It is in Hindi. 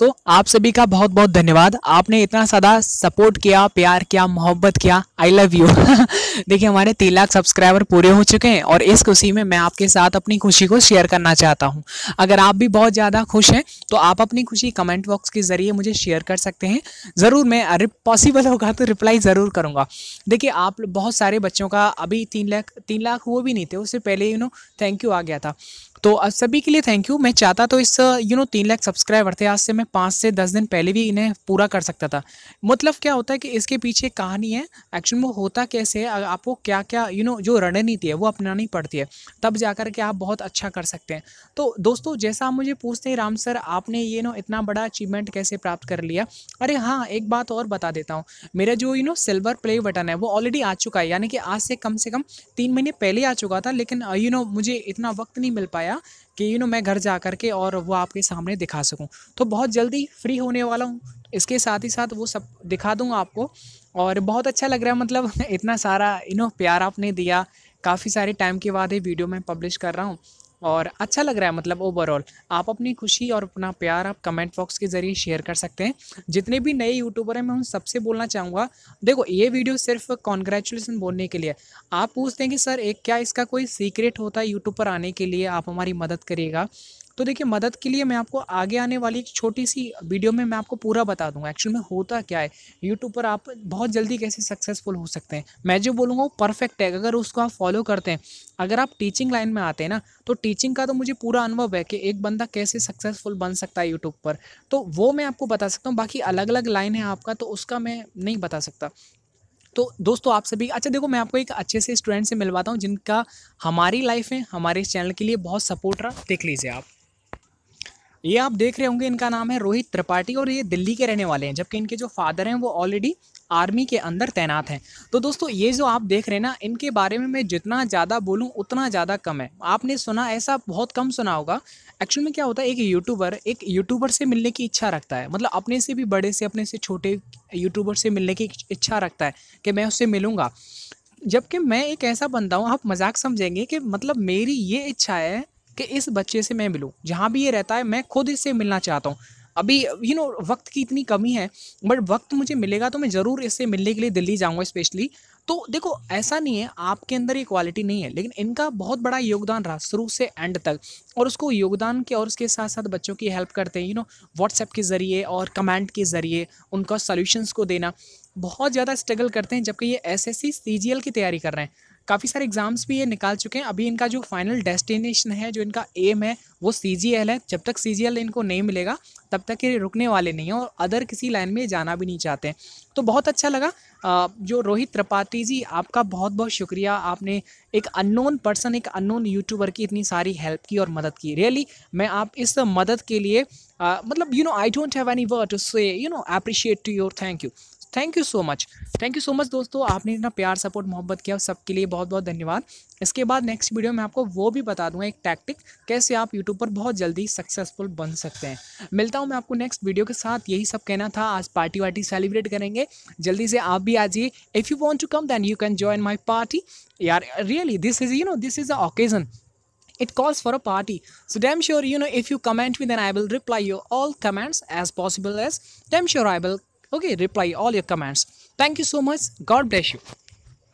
तो आप सभी का बहुत बहुत धन्यवाद आपने इतना सादा सपोर्ट किया प्यार किया मोहब्बत किया आई लव यू देखिए हमारे तीन लाख सब्सक्राइबर पूरे हो चुके हैं और इस खुशी में मैं आपके साथ अपनी खुशी को शेयर करना चाहता हूँ अगर आप भी बहुत ज़्यादा खुश हैं तो आप अपनी खुशी कमेंट बॉक्स के ज़रिए मुझे शेयर कर सकते हैं ज़रूर मैं अरे पॉसिबल होगा तो रिप्लाई ज़रूर करूँगा देखिए आप बहुत सारे बच्चों का अभी तीन लाख तीन लाख वो भी नहीं थे उससे पहले यू नो थैंक यू आ गया था तो आप सभी के लिए थैंक यू मैं चाहता तो इस यू नो तीन लाख सब्सक्राइबर थे आज से मैं पाँच से दस दिन पहले भी इन्हें पूरा कर सकता था मतलब क्या होता है कि इसके पीछे कहानी है एक्चुअल वो होता कैसे है आपको क्या क्या यू नो जो रणनीति है वो अपनानी पड़ती है तब जा के आप बहुत अच्छा कर सकते हैं तो दोस्तों जैसा आप मुझे पूछते हैं राम सर आपने ये नो इतना बड़ा अचीवमेंट कैसे प्राप्त कर लिया अरे हाँ एक बात और बता देता हूँ मेरा जो you know silver play button है वो ऑलरेडी आ चुका है यानी कि आज से कम से कम तीन महीने पहले आ चुका था लेकिन यू नो मुझे इतना वक्त नहीं मिल पाया बताया कि यू नो मैं घर जा कर के और वो आपके सामने दिखा सकूँ तो बहुत जल्दी फ्री होने वाला हूँ इसके साथ ही साथ वो सब दिखा दूंगा आपको और बहुत अच्छा लग रहा है मतलब इतना सारा यू नो प्यार आपने दिया काफ़ी सारे टाइम के बाद ये वीडियो मैं पब्लिश कर रहा हूँ और अच्छा लग रहा है मतलब ओवरऑल आप अपनी खुशी और अपना प्यार आप कमेंट बॉक्स के ज़रिए शेयर कर सकते हैं जितने भी नए यूट्यूबर हैं मैं उन सबसे बोलना चाहूँगा देखो ये वीडियो सिर्फ कॉन्ग्रेचुलेसन बोलने के लिए आप पूछते हैं कि सर एक क्या इसका कोई सीक्रेट होता है यूट्यूब पर आने के लिए आप हमारी मदद करिएगा तो देखिए मदद के लिए मैं आपको आगे आने वाली एक छोटी सी वीडियो में मैं आपको पूरा बता दूंगा एक्चुअल में होता क्या है यूट्यूब पर आप बहुत जल्दी कैसे सक्सेसफुल हो सकते हैं मैं जो बोलूँगा वो परफेक्ट है अगर उसको आप फॉलो करते हैं अगर आप टीचिंग लाइन में आते हैं ना तो टीचिंग का तो मुझे पूरा अनुभव है कि एक बंदा कैसे सक्सेसफुल बन सकता है यूट्यूब पर तो वो मैं आपको बता सकता हूँ बाकी अलग अलग लाइन है आपका तो उसका मैं नहीं बता सकता तो दोस्तों आप सभी अच्छा देखो मैं आपको एक अच्छे से स्टूडेंट से मिलवाता हूँ जिनका हमारी लाइफ में हमारे इस चैनल के लिए बहुत सपोर्ट रहा देख लीजिए आप ये आप देख रहे होंगे इनका नाम है रोहित त्रिपाठी और ये दिल्ली के रहने वाले हैं जबकि इनके जो फादर हैं वो ऑलरेडी आर्मी के अंदर तैनात हैं तो दोस्तों ये जो आप देख रहे हैं ना इनके बारे में मैं जितना ज़्यादा बोलूँ उतना ज़्यादा कम है आपने सुना ऐसा बहुत कम सुना होगा एक्चुअल में क्या होता है एक यूट्यूबर एक यूट्यूबर से मिलने की इच्छा रखता है मतलब अपने से भी बड़े से अपने से छोटे यूट्यूबर से मिलने की इच्छा रखता है कि मैं उससे मिलूँगा जबकि मैं एक ऐसा बंदा हूँ आप मजाक समझेंगे कि मतलब मेरी ये इच्छा है कि इस बच्चे से मैं मिलूँ जहाँ भी ये रहता है मैं खुद इससे मिलना चाहता हूँ अभी यू नो वक्त की इतनी कमी है बट वक्त मुझे मिलेगा तो मैं ज़रूर इससे मिलने के लिए दिल्ली जाऊँगा स्पेशली तो देखो ऐसा नहीं है आपके अंदर ये क्वालिटी नहीं है लेकिन इनका बहुत बड़ा योगदान रहा शुरू से एंड तक और उसको योगदान के और उसके साथ साथ बच्चों की हेल्प करते हैं यू नो व्हाट्सएप के ज़रिए और कमेंट के ज़रिए उनका सोल्यूशंस को देना बहुत ज़्यादा स्ट्रगल करते हैं जबकि ये एस एस की तैयारी कर रहे हैं काफ़ी सारे एग्ज़ाम्स भी ये निकाल चुके हैं अभी इनका जो फाइनल डेस्टिनेशन है जो इनका एम है वो सी है जब तक सी इनको नहीं मिलेगा तब तक ये रुकने वाले नहीं हैं और अदर किसी लाइन में जाना भी नहीं चाहते हैं तो बहुत अच्छा लगा जो रोहित त्रिपाठी जी आपका बहुत बहुत शुक्रिया आपने एक अननोन पर्सन एक अननोन यूट्यूबर की इतनी सारी हेल्प की और मदद की रियली मैं आप इस मदद के लिए मतलब you know I don't have any word to say you know appreciate to your thank you thank you so much thank you so much दोस्तों आपने इतना प्यार सपोर्ट मोहब्बत किया सबके लिए बहुत बहुत धन्यवाद इसके बाद नेक्स्ट वीडियो में आपको वो भी बता दूंगा एक टैक्टिक कैसे आप यूट्यूब पर बहुत जल्दी सक्सेसफुल बन सकते हैं मिलता हूँ मैं आपको नेक्स्ट वीडियो के साथ यही सब कहना था आज पार्टी वार्टी सेलिब्रेट करेंगे जल्दी से आप भी आ जाइए if you want to come than you can join my party यार really this is you know this is a occasion it calls for a party so damn sure you know if you comment me then i will reply your all comments as possible as damn sure i will okay reply all your commands thank you so much god bless you